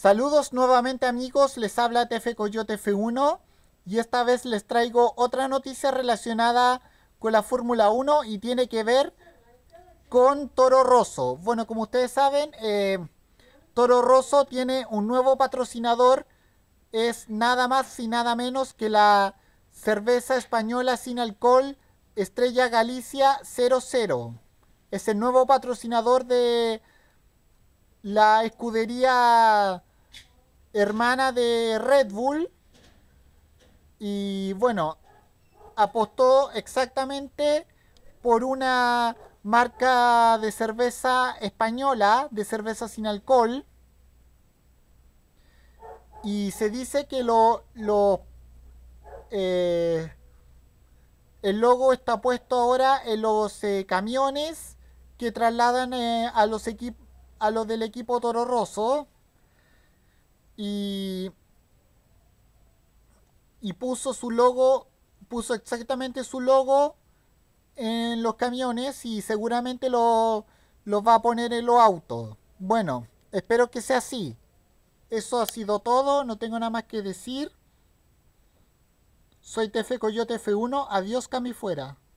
Saludos nuevamente amigos, les habla TF Coyote F1 y esta vez les traigo otra noticia relacionada con la Fórmula 1 y tiene que ver con Toro Rosso. Bueno, como ustedes saben, eh, Toro Rosso tiene un nuevo patrocinador, es nada más y nada menos que la cerveza española sin alcohol Estrella Galicia 00. Es el nuevo patrocinador de la escudería hermana de Red Bull. Y bueno, apostó exactamente por una marca de cerveza española, de cerveza sin alcohol. Y se dice que lo, lo eh, el logo está puesto ahora en los eh, camiones que trasladan eh, a, los a los del equipo Toro Rosso y, y puso su logo, puso exactamente su logo en los camiones y seguramente lo, los va a poner en los autos. Bueno, espero que sea así. Eso ha sido todo, no tengo nada más que decir. Soy TF Coyote F1, adiós Cami fuera.